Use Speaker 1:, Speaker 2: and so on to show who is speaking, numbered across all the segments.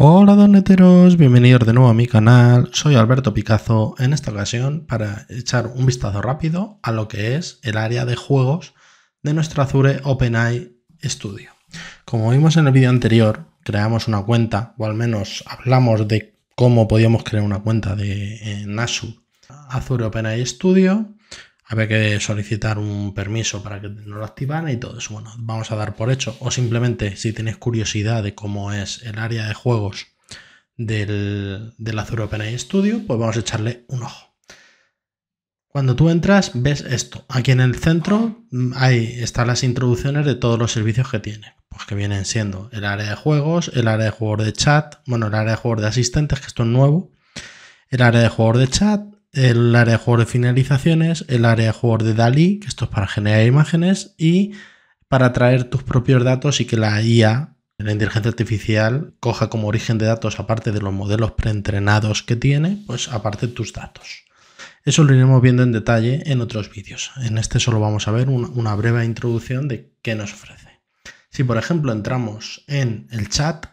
Speaker 1: Hola doneteros, bienvenidos de nuevo a mi canal, soy Alberto Picazo, en esta ocasión para echar un vistazo rápido a lo que es el área de juegos de nuestro Azure OpenAI Studio. Como vimos en el vídeo anterior, creamos una cuenta, o al menos hablamos de cómo podíamos crear una cuenta de Azure, Azure OpenAI Studio, había que solicitar un permiso para que no lo activaran y todo eso. Bueno, vamos a dar por hecho. O simplemente, si tienes curiosidad de cómo es el área de juegos del, del Azure OpenAI Studio, pues vamos a echarle un ojo. Cuando tú entras, ves esto. Aquí en el centro mm, ahí están las introducciones de todos los servicios que tiene. Pues que vienen siendo el área de juegos, el área de jugador de chat, bueno, el área de juegos de asistentes, que esto es nuevo, el área de jugador de chat, el área de juego de finalizaciones, el área de juego de DALI, que esto es para generar imágenes, y para traer tus propios datos y que la IA, la inteligencia artificial, coja como origen de datos, aparte de los modelos preentrenados que tiene, pues aparte tus datos. Eso lo iremos viendo en detalle en otros vídeos. En este solo vamos a ver una, una breve introducción de qué nos ofrece. Si por ejemplo entramos en el chat,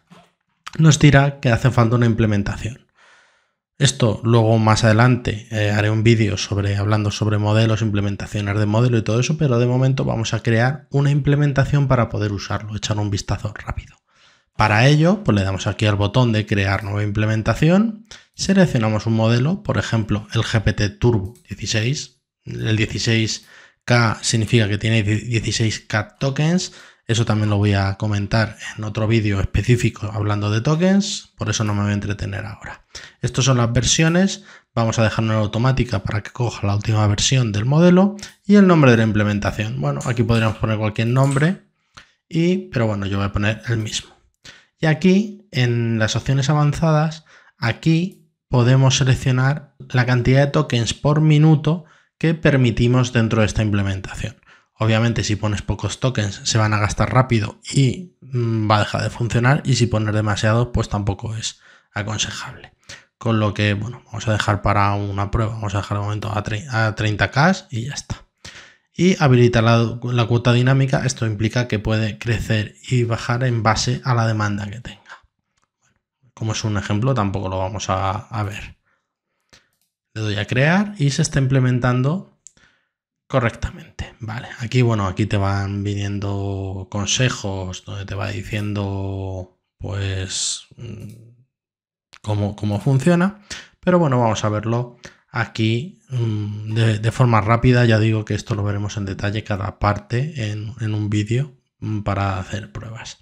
Speaker 1: nos dirá que hace falta una implementación. Esto luego más adelante eh, haré un vídeo sobre hablando sobre modelos, implementaciones de modelo y todo eso, pero de momento vamos a crear una implementación para poder usarlo, echar un vistazo rápido. Para ello, pues le damos aquí al botón de crear nueva implementación, seleccionamos un modelo, por ejemplo, el GPT Turbo 16. El 16K significa que tiene 16K tokens, eso también lo voy a comentar en otro vídeo específico hablando de tokens, por eso no me voy a entretener ahora. Estas son las versiones, vamos a dejarlo en automática para que coja la última versión del modelo y el nombre de la implementación. Bueno, aquí podríamos poner cualquier nombre, y, pero bueno, yo voy a poner el mismo. Y aquí, en las opciones avanzadas, aquí podemos seleccionar la cantidad de tokens por minuto que permitimos dentro de esta implementación. Obviamente si pones pocos tokens se van a gastar rápido y mm, va a dejar de funcionar y si pones demasiados pues tampoco es aconsejable. Con lo que, bueno, vamos a dejar para una prueba, vamos a dejar de momento a, 30k y ya está. Y habilitar la, cuota dinámica, esto implica que puede crecer y bajar en base a la demanda que tenga. Como es un ejemplo, tampoco lo vamos a ver. Le doy a crear y se está implementando Correctamente, vale. Aquí, bueno, aquí te van viniendo consejos donde te va diciendo, pues, mm, cómo, funciona. Pero bueno, vamos a verlo aquí mm, de, forma rápida. Ya digo que esto lo veremos en detalle cada parte en, en un vídeo mm, para hacer pruebas.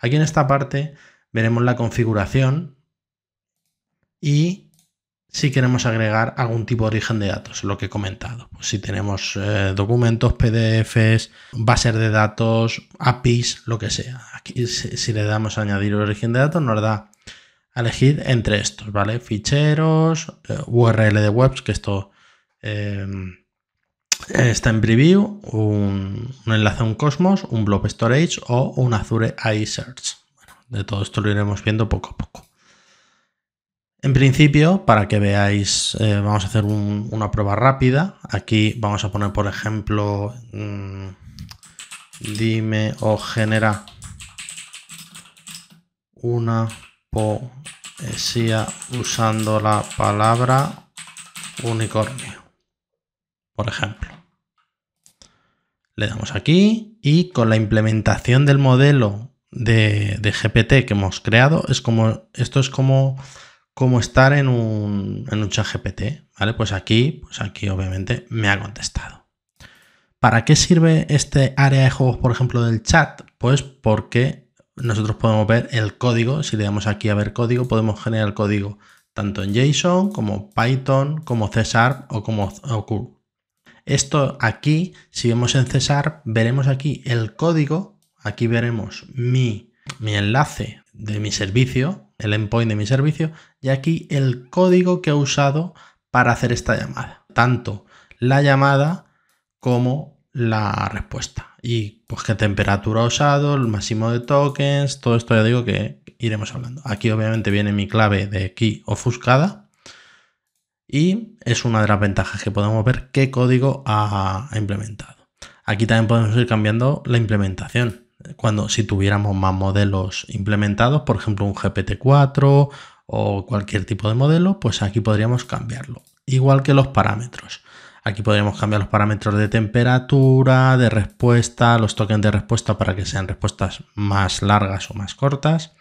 Speaker 1: Aquí en esta parte veremos la configuración y si queremos agregar algún tipo de origen de datos, lo que he comentado. Pues si tenemos eh, documentos, PDFs, bases de datos, APIs, lo que sea. Aquí si, le damos a añadir origen de datos nos da a elegir entre estos, ¿vale? Ficheros, eh, URL de webs, que esto em, está en preview, un, enlace a un Cosmos, un Blob Storage o un Azure AI Search. de todo esto lo iremos viendo poco a poco. En principio, para que veáis, eh, vamos a hacer una prueba rápida. Aquí vamos a poner, por ejemplo, mm, dime o genera una poesía usando la palabra unicornio, por ejemplo. Le damos aquí y con la implementación del modelo de, de GPT que hemos creado, es como, esto es como como estar en un, chat GPT, ¿vale? Pues aquí, pues aquí obviamente me ha contestado. ¿Para qué sirve este área de juegos, por ejemplo, del chat? Pues porque nosotros podemos ver el código, si le damos aquí a ver código, podemos generar código tanto en JSON como Python, como C o como ocul Esto aquí, si vemos en C veremos aquí el código, aquí veremos mi, mi enlace de mi servicio, el endpoint de mi servicio y aquí el código que he usado para hacer esta llamada. Tanto la llamada como la respuesta. Y pues qué temperatura ha usado, el máximo de tokens, todo esto ya digo que iremos hablando. Aquí obviamente viene mi clave de key ofuscada. Y es una de las ventajas que podemos ver qué código ha implementado. Aquí también podemos ir cambiando la implementación cuando si tuviéramos más modelos implementados, por ejemplo un GPT-4 o cualquier tipo de modelo, pues aquí podríamos cambiarlo. Igual que los parámetros. Aquí podríamos cambiar los parámetros de temperatura, de respuesta, los tokens de respuesta para que sean respuestas más largas o más cortas,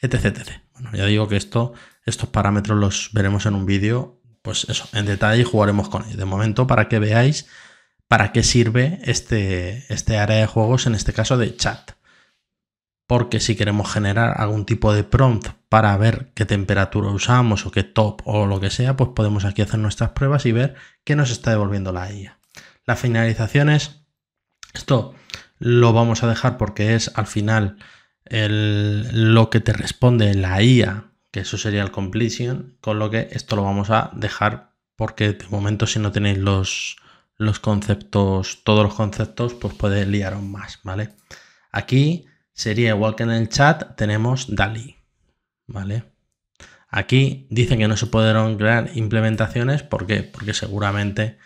Speaker 1: etc. Bueno, ya digo que esto, estos parámetros los veremos en un vídeo, pues eso, en detalle jugaremos con ellos. De momento, para que veáis para qué sirve este, este área de juegos, en este caso de chat. Porque si queremos generar algún tipo de prompt para ver qué temperatura usamos o qué top o lo que sea, pues podemos aquí hacer nuestras pruebas y ver qué nos está devolviendo la IA. La finalización es, esto lo vamos a dejar porque es al final lo que te responde la IA, que eso sería el completion, con lo que esto lo vamos a dejar porque de momento si no tenéis los, los conceptos, todos los conceptos, pues puede liaros más, ¿vale? Aquí sería igual que en el chat, tenemos DALI, ¿vale? Aquí dicen que no se pudieron crear implementaciones, ¿por qué? Porque seguramente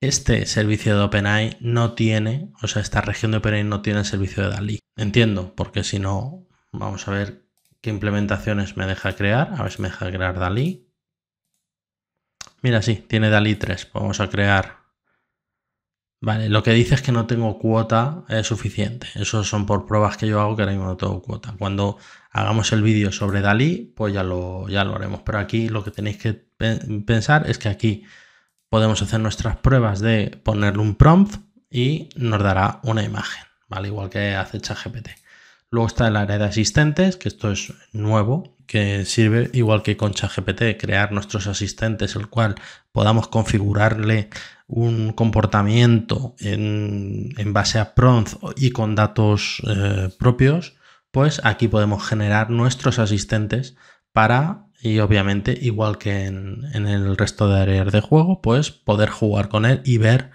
Speaker 1: este servicio de OpenAI no tiene, o sea, esta región de OpenAI no tiene el servicio de DALI. Entiendo, porque si no, vamos a ver qué implementaciones me deja crear, a ver si me deja crear DALI. Mira, sí, tiene DALI 3, vamos a crear Vale, lo que dice es que no tengo cuota es suficiente. Eso son por pruebas que yo hago que no tengo cuota. Cuando hagamos el vídeo sobre Dalí, pues ya lo, ya lo haremos. Pero aquí lo que tenéis que pensar es que aquí podemos hacer nuestras pruebas de ponerle un prompt y nos dará una imagen, ¿vale? Igual que hace ChatGPT. Luego está el área de asistentes, que esto es nuevo, que sirve igual que con ChatGPT, crear nuestros asistentes, el cual podamos configurarle un comportamiento en, base a prompts y con datos eh, propios, pues aquí podemos generar nuestros asistentes para, y obviamente igual que en, en el resto de áreas de juego, pues poder jugar con él y ver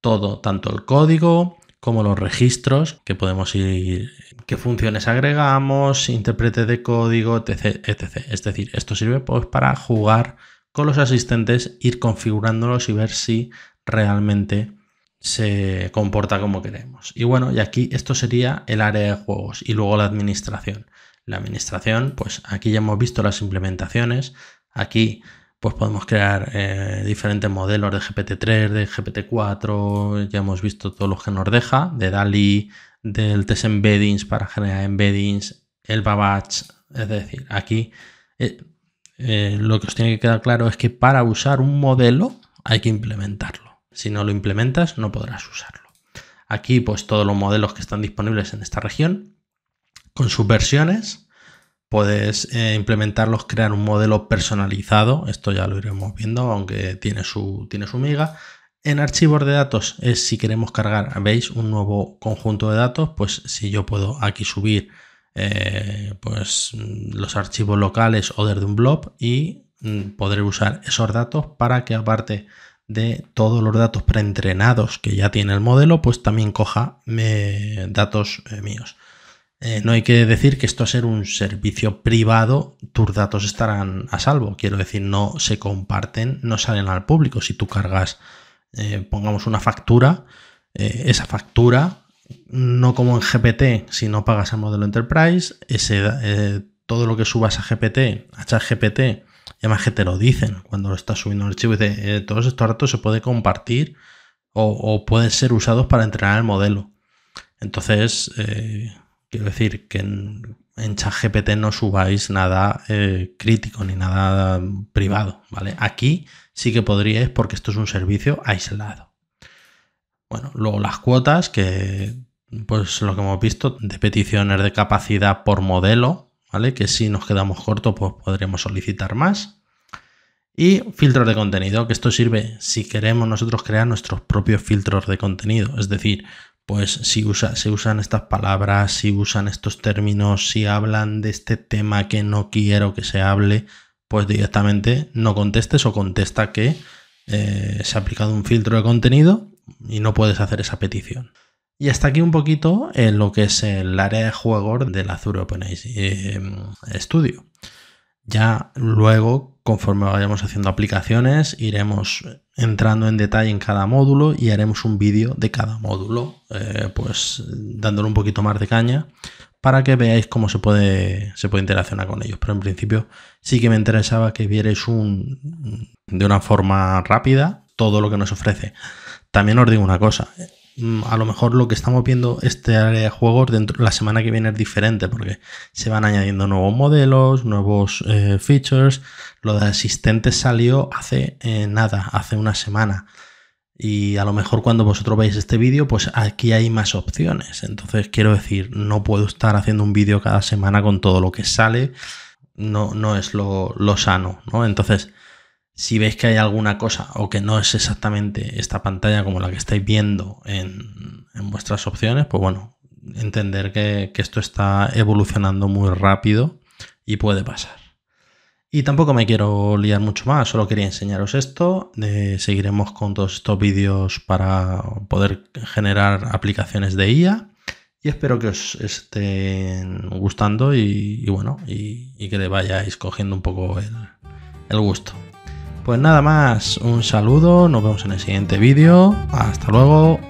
Speaker 1: todo, tanto el código, como los registros, que podemos ir, qué funciones agregamos, intérprete de código, etc, etc. Es decir, esto sirve pues, para jugar con los asistentes, ir configurándolos y ver si realmente se comporta como queremos. Y bueno, y aquí esto sería el área de juegos y luego la administración. La administración, pues aquí ya hemos visto las implementaciones, aquí pues podemos crear eh, diferentes modelos de GPT-3, de GPT-4, ya hemos visto todos los que nos deja, de DALI, del test embeddings para generar embeddings, el Babbage, es decir, aquí eh, eh, lo que os tiene que quedar claro es que para usar un modelo hay que implementarlo. Si no lo implementas, no podrás usarlo. Aquí, pues todos los modelos que están disponibles en esta región, con sus versiones, Puedes eh, implementarlos, crear un modelo personalizado, esto ya lo iremos viendo, aunque tiene su, tiene su miga. En archivos de datos es si queremos cargar, veis, un nuevo conjunto de datos, pues si yo puedo aquí subir eh, pues, los archivos locales o desde un blog y mm, podré usar esos datos para que aparte de todos los datos preentrenados que ya tiene el modelo, pues también coja eh, datos míos. Eh, no hay que decir que esto a ser un servicio privado, tus datos estarán a salvo. Quiero decir, no se comparten, no salen al público. Si tú cargas, eh, pongamos una factura, eh, esa factura, no como en GPT, si no pagas al modelo Enterprise, ese, todo lo que subas a GPT, a ChatGPT, además que te lo dicen cuando lo estás subiendo al archivo, dice, todos estos datos se pueden compartir o, pueden ser usados para entrenar el modelo. Entonces, Quiero decir que en, ChatGPT no subáis nada eh, crítico ni nada mm, privado, ¿vale? Aquí sí que podríais porque esto es un servicio aislado. Bueno, luego las cuotas, que pues lo que hemos visto de peticiones de capacidad por modelo, ¿vale? Que si nos quedamos cortos, pues podremos solicitar más. Y filtros de contenido, que esto sirve si queremos nosotros crear nuestros propios filtros de contenido. Es decir, pues si usa, se usan estas palabras, si usan estos términos, si hablan de este tema que no quiero que se hable, pues directamente no contestes o contesta que eh, se ha aplicado un filtro de contenido y no puedes hacer esa petición. Y hasta aquí un poquito en lo que es el área de juego del Azure OpenAI eh, Studio. Ya luego, conforme vayamos haciendo aplicaciones, iremos entrando en detalle en cada módulo y haremos un vídeo de cada módulo, eh, pues dándole un poquito más de caña para que veáis cómo se puede, se puede interaccionar con ellos. Pero en principio sí que me interesaba que vierais un, de una forma rápida todo lo que nos ofrece. También os digo una cosa, Mm, a lo mejor lo que estamos viendo este área de juegos dentro la semana que viene es diferente porque se van añadiendo nuevos modelos, nuevos eh, features. Lo de asistentes salió hace eh, nada, hace una semana. Y a lo mejor cuando vosotros veis este vídeo, pues aquí hay más opciones. Entonces quiero decir, no puedo estar haciendo un vídeo cada semana con todo lo que sale. No, no es lo, lo sano, ¿no? Entonces, si veis que hay alguna cosa o que no es exactamente esta pantalla como la que estáis viendo en, vuestras opciones, pues bueno, entender que, esto está evolucionando muy rápido y puede pasar. Y tampoco me quiero liar mucho más, solo quería enseñaros esto. Eh, seguiremos con todos estos vídeos para poder generar aplicaciones de IA. Y espero que os estén gustando y, bueno, que le vayáis cogiendo un poco el gusto. Pues nada más, un saludo, nos vemos en el siguiente vídeo. Hasta luego.